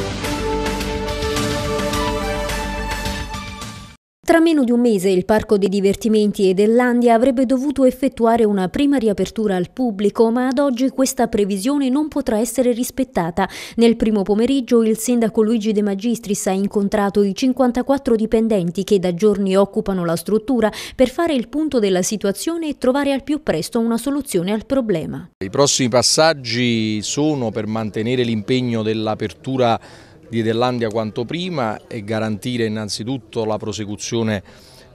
Thank you. Tra meno di un mese il Parco dei Divertimenti e dell'Andia avrebbe dovuto effettuare una prima riapertura al pubblico, ma ad oggi questa previsione non potrà essere rispettata. Nel primo pomeriggio il sindaco Luigi De Magistris ha incontrato i 54 dipendenti che da giorni occupano la struttura per fare il punto della situazione e trovare al più presto una soluzione al problema. I prossimi passaggi sono per mantenere l'impegno dell'apertura di Edellandia quanto prima e garantire innanzitutto la prosecuzione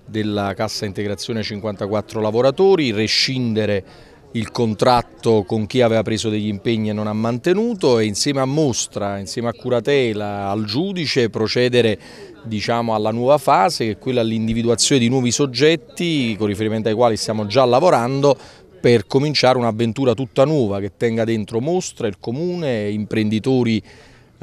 della cassa integrazione 54 lavoratori, rescindere il contratto con chi aveva preso degli impegni e non ha mantenuto e insieme a Mostra, insieme a Curatela, al giudice procedere diciamo, alla nuova fase che è quella dell'individuazione di nuovi soggetti con riferimento ai quali stiamo già lavorando per cominciare un'avventura tutta nuova che tenga dentro Mostra, il comune, imprenditori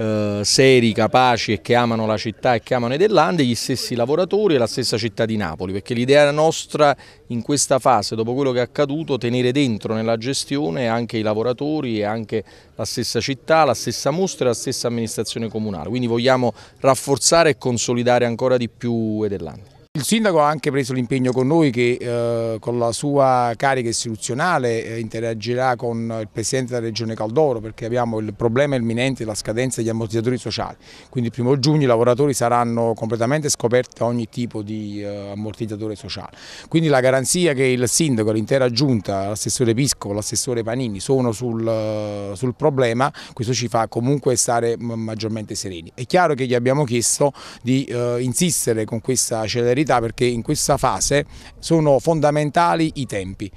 eh, seri, capaci e che amano la città e che amano Edelande, gli stessi lavoratori e la stessa città di Napoli, perché l'idea nostra in questa fase, dopo quello che è accaduto, tenere dentro nella gestione anche i lavoratori e anche la stessa città, la stessa mostra e la stessa amministrazione comunale, quindi vogliamo rafforzare e consolidare ancora di più Edelande. Il sindaco ha anche preso l'impegno con noi che eh, con la sua carica istituzionale eh, interagirà con il presidente della regione Caldoro perché abbiamo il problema imminente della scadenza degli ammortizzatori sociali, quindi il primo giugno i lavoratori saranno completamente scoperti a ogni tipo di eh, ammortizzatore sociale. Quindi la garanzia che il sindaco, l'intera giunta, l'assessore Pisco, l'assessore Panini sono sul, eh, sul, problema, questo ci fa comunque stare mm, maggiormente sereni. È chiaro che gli abbiamo chiesto di eh, insistere con questa celerità perché in questa fase sono fondamentali i tempi.